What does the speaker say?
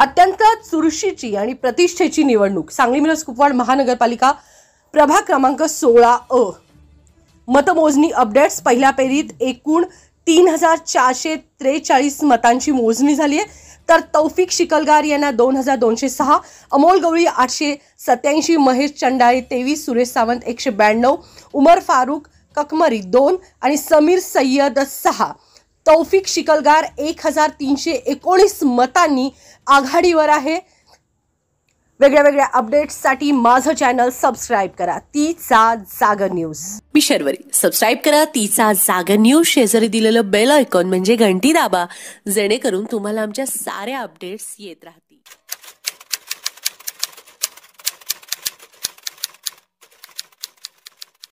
अत्यंत चुरशीची आणि प्रतिष्ठेची निवडणूक सांगली मिरज कुपवाड महानगरपालिका प्रभाग क्रमांक सोळा अ मतमोजणी अपडेट्स पहिल्या फेरीत एकूण तीन हजार चारशे त्रेचाळीस मतांची मोजणी झाली आहे तर तौफिक शिकलगार यांना दोन हजार दोनशे सहा अमोल गवळी आठशे सत्याऐंशी महेश चंडाळे तेवीस सुरेश सावंत एकशे ब्याण्णव उमर फारूक ककमरी दोन आणि समीर सय्यद सहा तौफिक शिकलगार एक हजार तीनशे एकोणीस मतांनी आघाडीवर आहे वेगळ्या वेगळ्या अपडेट्ससाठी माझं चॅनल सबस्क्राईब करा तीचा जागर न्यूज मी शर्वरी सबस्क्राईब करा तीचा जागर न्यूज शेजारी दिलेलं बेल आयकॉन म्हणजे घंटी दाबा जेणेकरून तुम्हाला आमच्या साऱ्या अपडेट्स येत राहतात